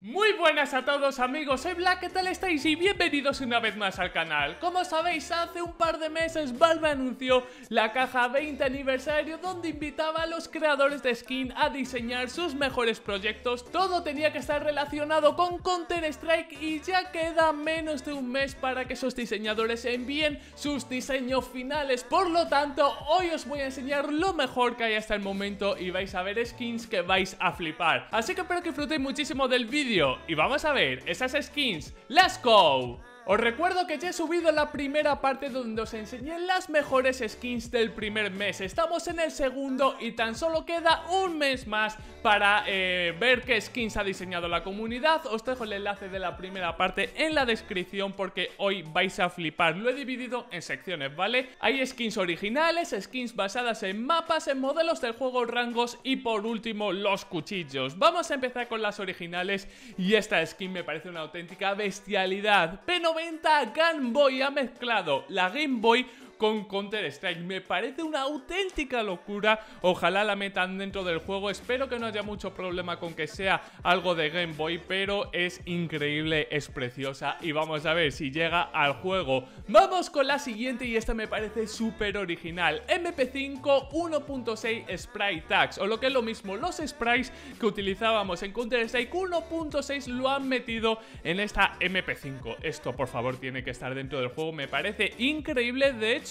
Muy buenas a todos amigos, soy Black, ¿qué tal estáis? Y bienvenidos una vez más al canal Como sabéis, hace un par de meses Valve anunció la caja 20 aniversario Donde invitaba a los creadores de skin a diseñar sus mejores proyectos Todo tenía que estar relacionado con Counter Strike Y ya queda menos de un mes para que esos diseñadores envíen sus diseños finales Por lo tanto, hoy os voy a enseñar lo mejor que hay hasta el momento Y vais a ver skins que vais a flipar Así que espero que disfrutéis muchísimo del vídeo y vamos a ver esas skins. ¡Let's go! Os recuerdo que ya he subido la primera parte donde os enseñé las mejores skins del primer mes. Estamos en el segundo y tan solo queda un mes más para eh, ver qué skins ha diseñado la comunidad. Os dejo el enlace de la primera parte en la descripción porque hoy vais a flipar. Lo he dividido en secciones, ¿vale? Hay skins originales, skins basadas en mapas, en modelos del juego, rangos y por último los cuchillos. Vamos a empezar con las originales y esta skin me parece una auténtica bestialidad. Pero 90 Game Boy ha mezclado la Game Boy con Counter-Strike. Me parece una auténtica locura. Ojalá la metan dentro del juego. Espero que no haya mucho problema con que sea algo de Game Boy, pero es increíble, es preciosa y vamos a ver si llega al juego. Vamos con la siguiente y esta me parece súper original. MP5 1.6 Sprite Tags, o lo que es lo mismo, los sprites que utilizábamos en Counter-Strike 1.6 lo han metido en esta MP5. Esto, por favor, tiene que estar dentro del juego. Me parece increíble. De hecho,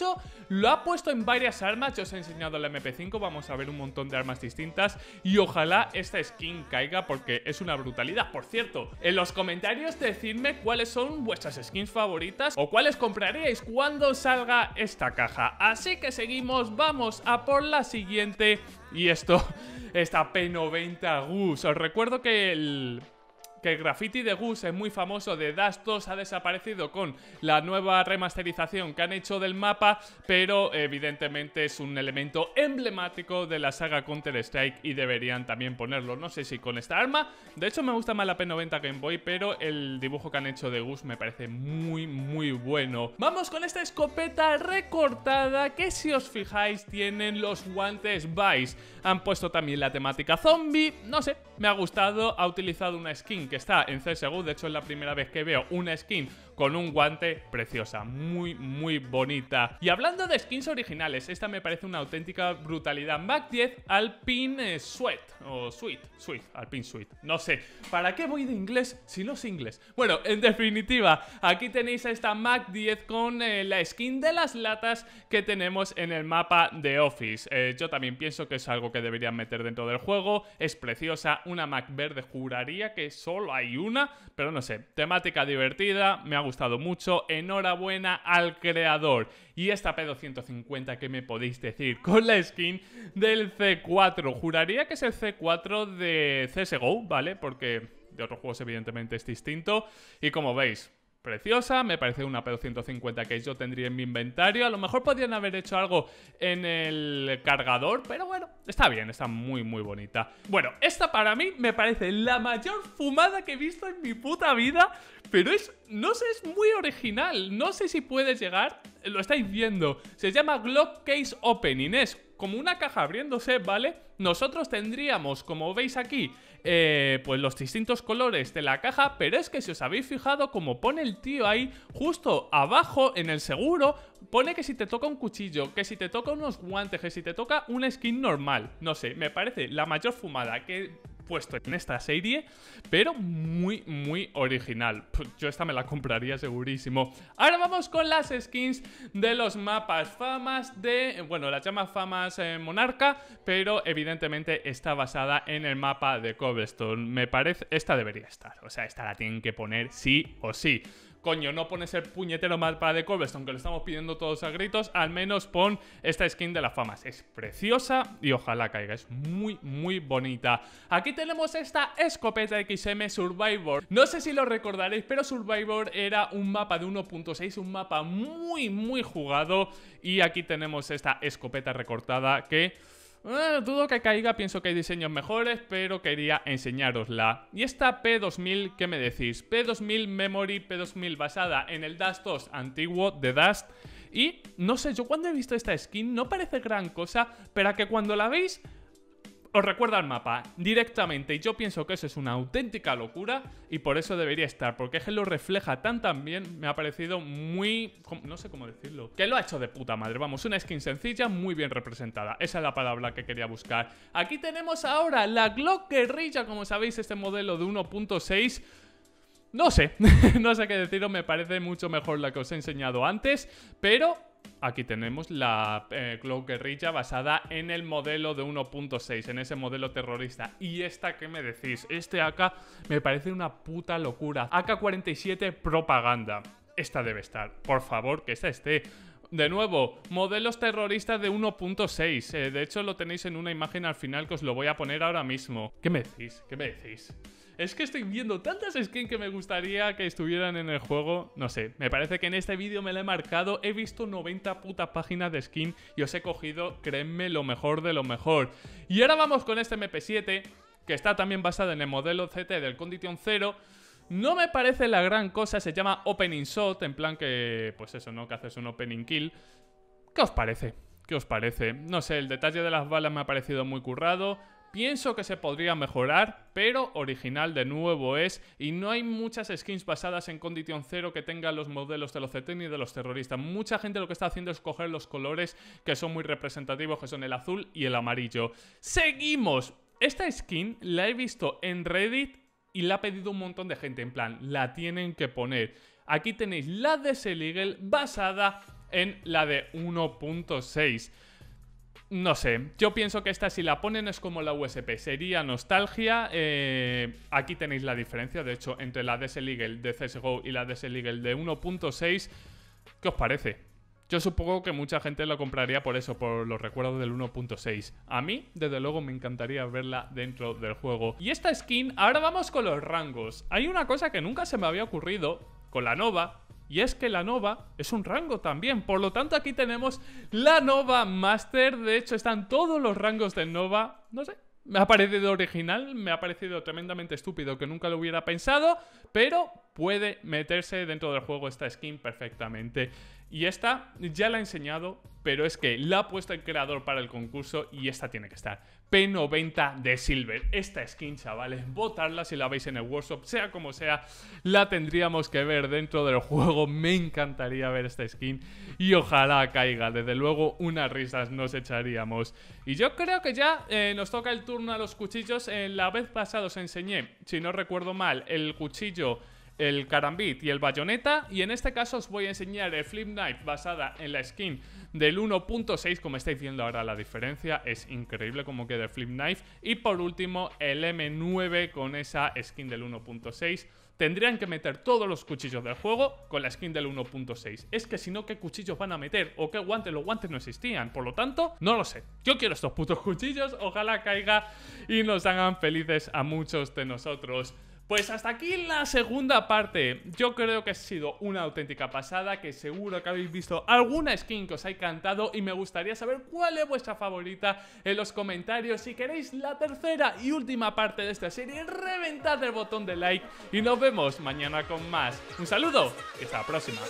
lo ha puesto en varias armas. Yo os he enseñado la MP5, vamos a ver un montón de armas distintas. Y ojalá esta skin caiga porque es una brutalidad. Por cierto, en los comentarios decidme cuáles son vuestras skins favoritas o cuáles compraríais cuando salga esta caja. Así que seguimos, vamos a por la siguiente. Y esto, esta P90 gus Os recuerdo que el que el graffiti de Gus es muy famoso de Dastos 2, ha desaparecido con la nueva remasterización que han hecho del mapa, pero evidentemente es un elemento emblemático de la saga Counter-Strike y deberían también ponerlo. No sé si con esta arma, de hecho me gusta más la P90 Game Boy, pero el dibujo que han hecho de Gus me parece muy, muy bueno. Vamos con esta escopeta recortada que si os fijáis tienen los guantes Vice. Han puesto también la temática zombie, no sé, me ha gustado, ha utilizado una skin que está en CSGO. De hecho, es la primera vez que veo una skin con un guante preciosa, muy muy bonita. Y hablando de skins originales, esta me parece una auténtica brutalidad. Mac 10 Alpine eh, Sweat, o Sweet, Sweet, Alpine Sweet, no sé. ¿Para qué voy de inglés si no es inglés? Bueno, en definitiva, aquí tenéis a esta Mac 10 con eh, la skin de las latas que tenemos en el mapa de Office. Eh, yo también pienso que es algo que deberían meter dentro del juego, es preciosa, una Mac verde, juraría que solo hay una, pero no sé, temática divertida, me ha gustado mucho. Enhorabuena al creador. Y esta P250 que me podéis decir con la skin del C4. Juraría que es el C4 de CSGO, ¿vale? Porque de otros juegos evidentemente es distinto. Y como veis, preciosa, me parece una p 150 que yo tendría en mi inventario. A lo mejor podrían haber hecho algo en el cargador, pero bueno, está bien, está muy muy bonita. Bueno, esta para mí me parece la mayor fumada que he visto en mi puta vida, pero es, no sé, es muy original, no sé si puedes llegar, lo estáis viendo. Se llama Glock Case Opening, es como una caja abriéndose, ¿vale? Nosotros tendríamos, como veis aquí, eh, pues los distintos colores de la caja, pero es que si os habéis fijado, como pone el tío ahí, justo abajo en el seguro, pone que si te toca un cuchillo, que si te toca unos guantes, que si te toca una skin normal, no sé, me parece la mayor fumada, que puesto en esta serie, pero muy, muy original. Yo esta me la compraría segurísimo. Ahora vamos con las skins de los mapas. Famas de... Bueno, la llama Famas eh, Monarca, pero evidentemente está basada en el mapa de Cobblestone. Me parece... Esta debería estar. O sea, esta la tienen que poner sí o sí coño, no pones el puñetero mapa de Cobblestone que lo estamos pidiendo todos a gritos, al menos pon esta skin de las famas. Es preciosa y ojalá caiga, es muy, muy bonita. Aquí tenemos esta escopeta XM Survivor. No sé si lo recordaréis, pero Survivor era un mapa de 1.6, un mapa muy, muy jugado. Y aquí tenemos esta escopeta recortada que... Eh, dudo que caiga, pienso que hay diseños mejores, pero quería enseñarosla. Y esta P2000, ¿qué me decís? P2000 Memory, P2000 basada en el Dust 2 antiguo de Dust. Y no sé, yo cuando he visto esta skin no parece gran cosa, pero que cuando la veis os recuerda el mapa directamente y yo pienso que eso es una auténtica locura y por eso debería estar, porque es que lo refleja tan tan bien, me ha parecido muy... no sé cómo decirlo, que lo ha hecho de puta madre, vamos, una skin sencilla muy bien representada, esa es la palabra que quería buscar. Aquí tenemos ahora la Glock Guerrilla, como sabéis, este modelo de 1.6... No sé, no sé qué deciros, me parece mucho mejor la que os he enseñado antes, pero Aquí tenemos la eh, Guerrilla basada en el modelo de 1.6, en ese modelo terrorista. Y esta ¿qué me decís, este AK me parece una puta locura. AK-47 propaganda. Esta debe estar, por favor, que esta esté. De nuevo, modelos terroristas de 1.6. Eh, de hecho, lo tenéis en una imagen al final que os lo voy a poner ahora mismo. ¿Qué me decís? ¿Qué me decís? Es que estoy viendo tantas skins que me gustaría que estuvieran en el juego. No sé, me parece que en este vídeo me lo he marcado. He visto 90 putas páginas de skin y os he cogido, créeme, lo mejor de lo mejor. Y ahora vamos con este MP7, que está también basado en el modelo CT del Condition 0. No me parece la gran cosa, se llama Opening Shot, en plan que, pues eso, ¿no? Que haces un Opening Kill. ¿Qué os parece? ¿Qué os parece? No sé, el detalle de las balas me ha parecido muy currado. Pienso que se podría mejorar, pero original de nuevo es, y no hay muchas skins basadas en Condition Zero que tengan los modelos de los CT ni de los terroristas. Mucha gente lo que está haciendo es coger los colores que son muy representativos, que son el azul y el amarillo. ¡Seguimos! Esta skin la he visto en Reddit y la ha pedido un montón de gente, en plan, la tienen que poner. Aquí tenéis la de Seligel basada en la de 1.6. No sé, yo pienso que esta si la ponen es como la USP, sería nostalgia. Eh, aquí tenéis la diferencia, de hecho, entre la DS Legal de CSGO y la DS Legal de 1.6. ¿Qué os parece? Yo supongo que mucha gente lo compraría por eso, por los recuerdos del 1.6. A mí, desde luego, me encantaría verla dentro del juego. Y esta skin, ahora vamos con los rangos. Hay una cosa que nunca se me había ocurrido con la Nova, y es que la Nova es un rango también, por lo tanto aquí tenemos la Nova Master, de hecho están todos los rangos de Nova, no sé, me ha parecido original, me ha parecido tremendamente estúpido que nunca lo hubiera pensado, pero puede meterse dentro del juego esta skin perfectamente. Y esta ya la he enseñado, pero es que la ha puesto el creador para el concurso y esta tiene que estar. P90 de Silver. Esta skin, chavales, votarla si la veis en el workshop, sea como sea, la tendríamos que ver dentro del juego. Me encantaría ver esta skin y ojalá caiga. Desde luego, unas risas nos echaríamos. Y yo creo que ya eh, nos toca el turno a los cuchillos. En eh, la vez pasada os enseñé, si no recuerdo mal, el cuchillo el Karambit y el bayoneta Y en este caso os voy a enseñar el Flip Knife basada en la skin del 1.6. Como estáis viendo ahora la diferencia, es increíble como queda el Flip Knife. Y por último el M9 con esa skin del 1.6 tendrían que meter todos los cuchillos del juego con la skin del 1.6. Es que si no, ¿qué cuchillos van a meter? ¿O qué guantes? Los guantes no existían. Por lo tanto, no lo sé. Yo quiero estos putos cuchillos. Ojalá caiga y nos hagan felices a muchos de nosotros. Pues hasta aquí la segunda parte. Yo creo que ha sido una auténtica pasada, que seguro que habéis visto alguna skin que os ha cantado y me gustaría saber cuál es vuestra favorita en los comentarios. Si queréis la tercera y última parte de esta serie, reventad el botón de like y nos vemos mañana con más. Un saludo y hasta la próxima.